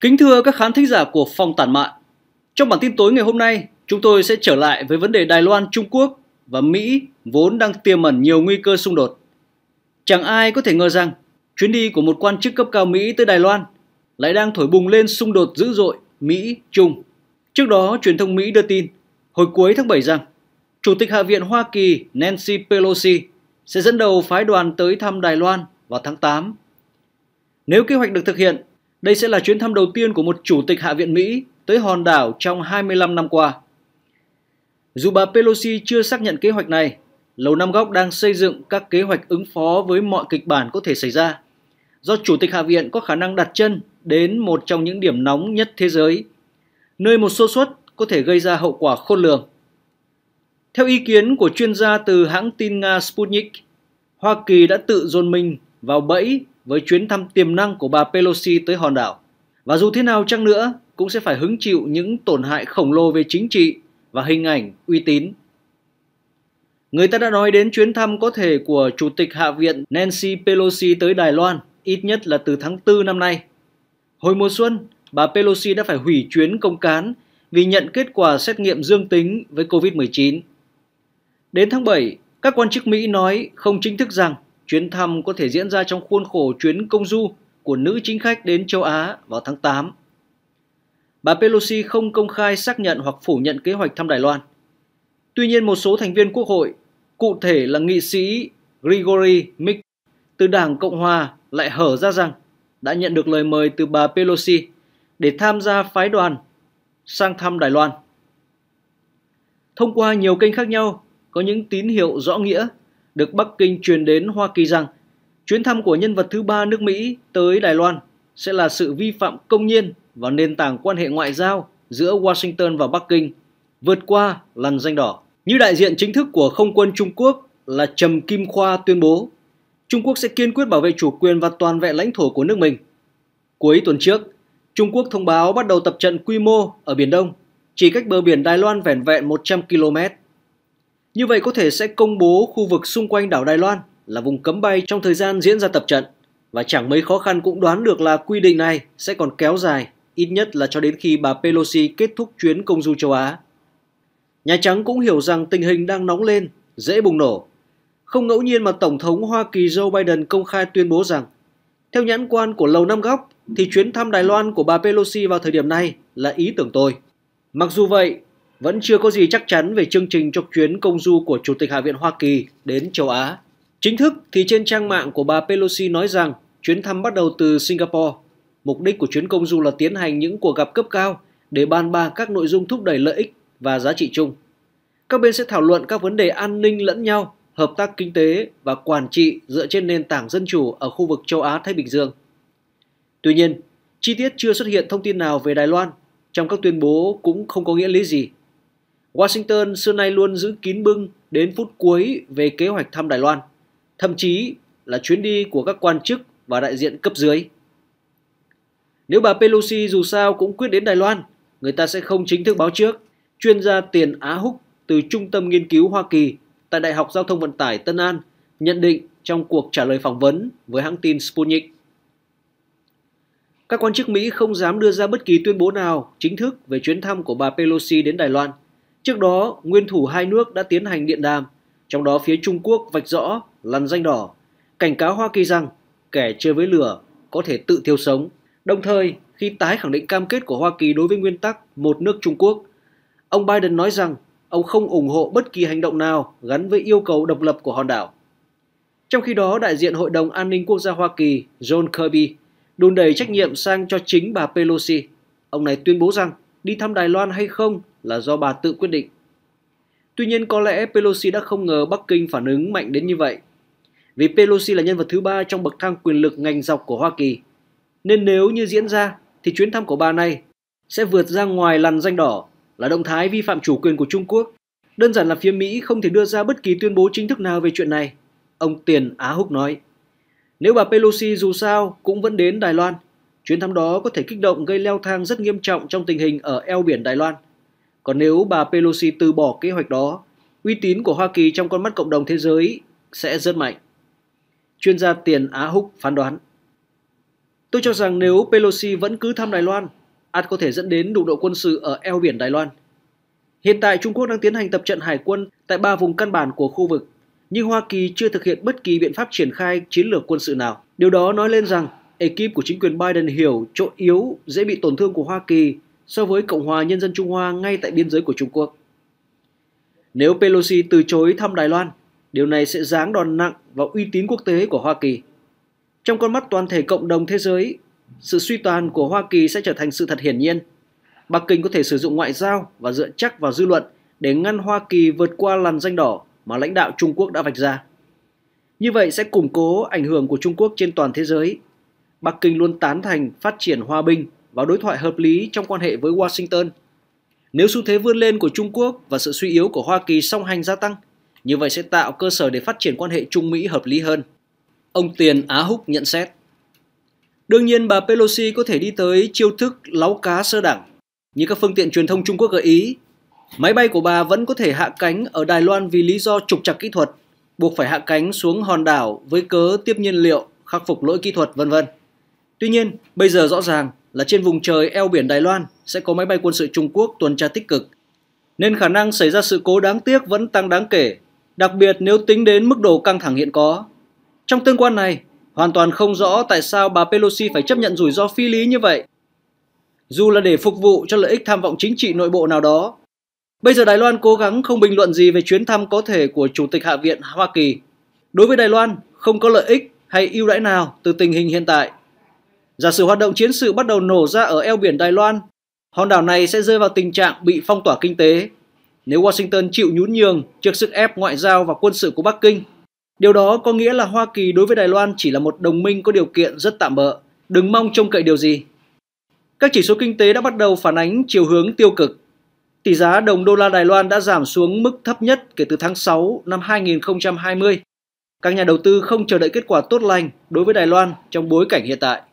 Kính thưa các khán thính giả của Phong Tản Mạn, trong bản tin tối ngày hôm nay, chúng tôi sẽ trở lại với vấn đề Đài Loan, Trung Quốc và Mỹ vốn đang tiềm ẩn nhiều nguy cơ xung đột. Chẳng ai có thể ngờ rằng chuyến đi của một quan chức cấp cao Mỹ tới Đài Loan lại đang thổi bùng lên xung đột dữ dội Mỹ-Trung. Trước đó, truyền thông Mỹ đưa tin hồi cuối tháng 7 rằng Chủ tịch Hạ viện Hoa Kỳ Nancy Pelosi sẽ dẫn đầu phái đoàn tới thăm Đài Loan vào tháng 8. Nếu kế hoạch được thực hiện, đây sẽ là chuyến thăm đầu tiên của một chủ tịch Hạ viện Mỹ tới hòn đảo trong 25 năm qua. Dù bà Pelosi chưa xác nhận kế hoạch này, Lầu Năm Góc đang xây dựng các kế hoạch ứng phó với mọi kịch bản có thể xảy ra, do Chủ tịch Hạ viện có khả năng đặt chân đến một trong những điểm nóng nhất thế giới, nơi một sơ suất có thể gây ra hậu quả khôn lường. Theo ý kiến của chuyên gia từ hãng tin Nga Sputnik, Hoa Kỳ đã tự dồn mình vào bẫy với chuyến thăm tiềm năng của bà Pelosi tới hòn đảo. Và dù thế nào chăng nữa, cũng sẽ phải hứng chịu những tổn hại khổng lồ về chính trị và hình ảnh uy tín. Người ta đã nói đến chuyến thăm có thể của Chủ tịch Hạ viện Nancy Pelosi tới Đài Loan, ít nhất là từ tháng 4 năm nay. Hồi mùa xuân, bà Pelosi đã phải hủy chuyến công cán vì nhận kết quả xét nghiệm dương tính với COVID-19. Đến tháng 7, các quan chức Mỹ nói không chính thức rằng Chuyến thăm có thể diễn ra trong khuôn khổ chuyến công du của nữ chính khách đến châu Á vào tháng 8. Bà Pelosi không công khai xác nhận hoặc phủ nhận kế hoạch thăm Đài Loan. Tuy nhiên một số thành viên quốc hội, cụ thể là nghị sĩ Gregory Mick từ Đảng Cộng Hòa lại hở ra rằng đã nhận được lời mời từ bà Pelosi để tham gia phái đoàn sang thăm Đài Loan. Thông qua nhiều kênh khác nhau, có những tín hiệu rõ nghĩa được Bắc Kinh truyền đến Hoa Kỳ rằng chuyến thăm của nhân vật thứ ba nước Mỹ tới Đài Loan sẽ là sự vi phạm công nhiên vào nền tảng quan hệ ngoại giao giữa Washington và Bắc Kinh, vượt qua lằn danh đỏ. Như đại diện chính thức của không quân Trung Quốc là Trầm Kim Khoa tuyên bố, Trung Quốc sẽ kiên quyết bảo vệ chủ quyền và toàn vẹn lãnh thổ của nước mình. Cuối tuần trước, Trung Quốc thông báo bắt đầu tập trận quy mô ở Biển Đông, chỉ cách bờ biển Đài Loan vẻn vẹn 100 km. Như vậy có thể sẽ công bố khu vực xung quanh đảo Đài Loan là vùng cấm bay trong thời gian diễn ra tập trận và chẳng mấy khó khăn cũng đoán được là quy định này sẽ còn kéo dài ít nhất là cho đến khi bà Pelosi kết thúc chuyến công du châu Á. Nhà Trắng cũng hiểu rằng tình hình đang nóng lên, dễ bùng nổ. Không ngẫu nhiên mà Tổng thống Hoa Kỳ Joe Biden công khai tuyên bố rằng theo nhãn quan của Lầu Năm Góc thì chuyến thăm Đài Loan của bà Pelosi vào thời điểm này là ý tưởng tôi. Mặc dù vậy, vẫn chưa có gì chắc chắn về chương trình cho chuyến công du của Chủ tịch Hạ viện Hoa Kỳ đến châu Á. Chính thức thì trên trang mạng của bà Pelosi nói rằng chuyến thăm bắt đầu từ Singapore. Mục đích của chuyến công du là tiến hành những cuộc gặp cấp cao để bàn bạc các nội dung thúc đẩy lợi ích và giá trị chung. Các bên sẽ thảo luận các vấn đề an ninh lẫn nhau, hợp tác kinh tế và quản trị dựa trên nền tảng dân chủ ở khu vực châu Á-Thái Bình Dương. Tuy nhiên, chi tiết chưa xuất hiện thông tin nào về Đài Loan, trong các tuyên bố cũng không có nghĩa lý gì Washington xưa nay luôn giữ kín bưng đến phút cuối về kế hoạch thăm Đài Loan, thậm chí là chuyến đi của các quan chức và đại diện cấp dưới. Nếu bà Pelosi dù sao cũng quyết đến Đài Loan, người ta sẽ không chính thức báo trước. Chuyên gia tiền Á Húc từ Trung tâm Nghiên cứu Hoa Kỳ tại Đại học Giao thông Vận tải Tân An nhận định trong cuộc trả lời phỏng vấn với hãng tin Sputnik. Các quan chức Mỹ không dám đưa ra bất kỳ tuyên bố nào chính thức về chuyến thăm của bà Pelosi đến Đài Loan. Trước đó, nguyên thủ hai nước đã tiến hành điện đàm, trong đó phía Trung Quốc vạch rõ lằn danh đỏ, cảnh cáo Hoa Kỳ rằng kẻ chơi với lửa có thể tự thiêu sống. Đồng thời, khi tái khẳng định cam kết của Hoa Kỳ đối với nguyên tắc một nước Trung Quốc, ông Biden nói rằng ông không ủng hộ bất kỳ hành động nào gắn với yêu cầu độc lập của hòn đảo. Trong khi đó, đại diện Hội đồng An ninh Quốc gia Hoa Kỳ John Kirby đùn đẩy trách nhiệm sang cho chính bà Pelosi. Ông này tuyên bố rằng đi thăm Đài Loan hay không là do bà tự quyết định. Tuy nhiên có lẽ Pelosi đã không ngờ Bắc Kinh phản ứng mạnh đến như vậy. Vì Pelosi là nhân vật thứ ba trong bậc thang quyền lực ngành dọc của Hoa Kỳ, nên nếu như diễn ra thì chuyến thăm của bà này sẽ vượt ra ngoài lằn danh đỏ là động thái vi phạm chủ quyền của Trung Quốc. Đơn giản là phía Mỹ không thể đưa ra bất kỳ tuyên bố chính thức nào về chuyện này, ông Tiền Á Húc nói. Nếu bà Pelosi dù sao cũng vẫn đến Đài Loan, chuyến thăm đó có thể kích động gây leo thang rất nghiêm trọng trong tình hình ở eo biển Đài Loan – còn nếu bà Pelosi từ bỏ kế hoạch đó, uy tín của Hoa Kỳ trong con mắt cộng đồng thế giới sẽ rất mạnh. Chuyên gia tiền Á Húc phán đoán. Tôi cho rằng nếu Pelosi vẫn cứ thăm Đài Loan, ắt có thể dẫn đến đụng độ quân sự ở eo biển Đài Loan. Hiện tại Trung Quốc đang tiến hành tập trận hải quân tại ba vùng căn bản của khu vực, nhưng Hoa Kỳ chưa thực hiện bất kỳ biện pháp triển khai chiến lược quân sự nào. Điều đó nói lên rằng ekip của chính quyền Biden hiểu chỗ yếu, dễ bị tổn thương của Hoa Kỳ so với Cộng hòa Nhân dân Trung Hoa ngay tại biên giới của Trung Quốc. Nếu Pelosi từ chối thăm Đài Loan, điều này sẽ giáng đòn nặng vào uy tín quốc tế của Hoa Kỳ. Trong con mắt toàn thể cộng đồng thế giới, sự suy toàn của Hoa Kỳ sẽ trở thành sự thật hiển nhiên. Bắc Kinh có thể sử dụng ngoại giao và dựa chắc vào dư luận để ngăn Hoa Kỳ vượt qua làn danh đỏ mà lãnh đạo Trung Quốc đã vạch ra. Như vậy sẽ củng cố ảnh hưởng của Trung Quốc trên toàn thế giới. Bắc Kinh luôn tán thành phát triển hòa bình và đối thoại hợp lý trong quan hệ với Washington. Nếu xu thế vươn lên của Trung Quốc và sự suy yếu của Hoa Kỳ song hành gia tăng, như vậy sẽ tạo cơ sở để phát triển quan hệ Trung Mỹ hợp lý hơn. Ông Tiền Á Húc nhận xét. Đương nhiên bà Pelosi có thể đi tới chiêu thức láo cá sơ đẳng. Như các phương tiện truyền thông Trung Quốc gợi ý, máy bay của bà vẫn có thể hạ cánh ở Đài Loan vì lý do trục trặc kỹ thuật, buộc phải hạ cánh xuống hòn đảo với cớ tiếp nhiên liệu, khắc phục lỗi kỹ thuật vân vân. Tuy nhiên, bây giờ rõ ràng là trên vùng trời eo biển Đài Loan sẽ có máy bay quân sự Trung Quốc tuần tra tích cực, nên khả năng xảy ra sự cố đáng tiếc vẫn tăng đáng kể, đặc biệt nếu tính đến mức độ căng thẳng hiện có. Trong tương quan này, hoàn toàn không rõ tại sao bà Pelosi phải chấp nhận rủi ro phi lý như vậy. Dù là để phục vụ cho lợi ích tham vọng chính trị nội bộ nào đó, bây giờ Đài Loan cố gắng không bình luận gì về chuyến thăm có thể của Chủ tịch Hạ viện Hoa Kỳ. Đối với Đài Loan, không có lợi ích hay ưu đãi nào từ tình hình hiện tại Giả sử hoạt động chiến sự bắt đầu nổ ra ở eo biển Đài Loan, hòn đảo này sẽ rơi vào tình trạng bị phong tỏa kinh tế nếu Washington chịu nhún nhường trước sức ép ngoại giao và quân sự của Bắc Kinh. Điều đó có nghĩa là Hoa Kỳ đối với Đài Loan chỉ là một đồng minh có điều kiện rất tạm bỡ, đừng mong trông cậy điều gì. Các chỉ số kinh tế đã bắt đầu phản ánh chiều hướng tiêu cực. Tỷ giá đồng đô la Đài Loan đã giảm xuống mức thấp nhất kể từ tháng 6 năm 2020. Các nhà đầu tư không chờ đợi kết quả tốt lành đối với Đài Loan trong bối cảnh hiện tại.